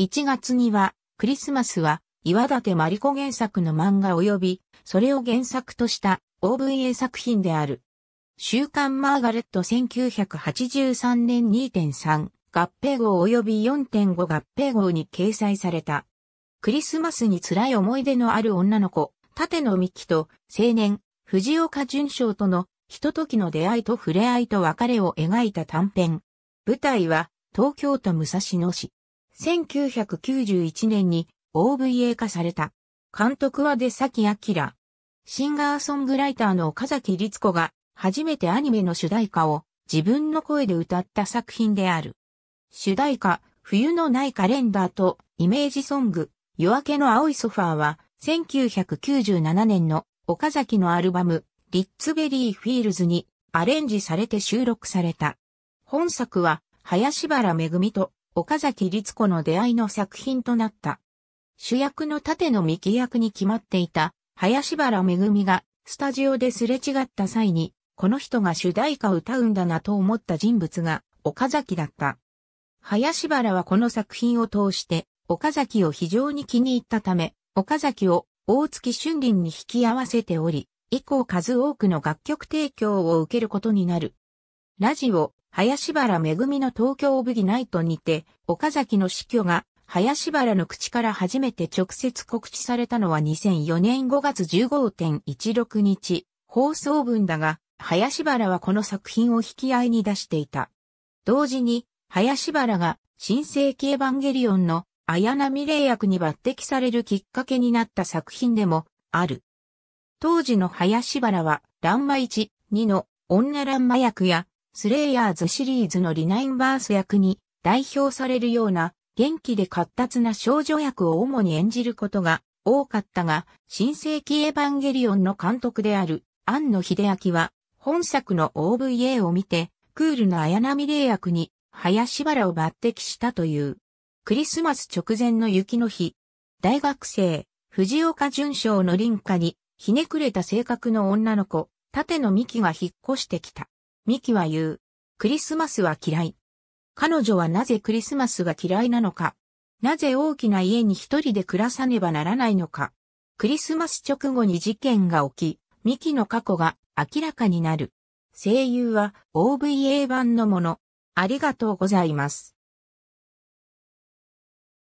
1月には、クリスマスは、岩立マリコ原作の漫画及び、それを原作とした OVA 作品である。週刊マーガレット1983年2.3合併号及び4.5合併号に掲載された。クリスマスに辛い思い出のある女の子、縦野美希と青年、藤岡淳章とのひとときの出会いと触れ合いと別れを描いた短編。舞台は東京都武蔵野市。1991年に OVA 化された。監督は出崎明。シンガーソングライターの岡崎律子が初めてアニメの主題歌を自分の声で歌った作品である。主題歌、冬のないカレンダーとイメージソング、夜明けの青いソファーは1997年の岡崎のアルバム、リッツベリーフィールズにアレンジされて収録された。本作は林原めぐみと岡崎律子の出会いの作品となった。主役の盾の幹役に決まっていた林原めぐみがスタジオですれ違った際に、この人が主題歌を歌うんだなと思った人物が岡崎だった。林原はこの作品を通して岡崎を非常に気に入ったため、岡崎を大月春林に引き合わせており、以降数多くの楽曲提供を受けることになる。ラジオ、林原めぐみの東京ブギナイトにて、岡崎の死去が、林原の口から初めて直接告知されたのは2004年5月15.16日、放送分だが、林原はこの作品を引き合いに出していた。同時に、林原が、新世紀エヴァンゲリオンの綾波霊役に抜擢されるきっかけになった作品でもある。当時の林原は、欄間1、2の女欄間役やスレイヤーズシリーズのリナインバース役に代表されるような元気で活発な少女役を主に演じることが多かったが、新世紀エヴァンゲリオンの監督である庵野秀明は本作の OVA を見てクールな綾波霊役に林原を抜擢したという。クリスマス直前の雪の日、大学生、藤岡淳章の林家にひねくれた性格の女の子、縦の幹が引っ越してきた。ミキは言う。クリスマスは嫌い。彼女はなぜクリスマスが嫌いなのか。なぜ大きな家に一人で暮らさねばならないのか。クリスマス直後に事件が起き、ミキの過去が明らかになる。声優は OVA 版のもの。ありがとうございます。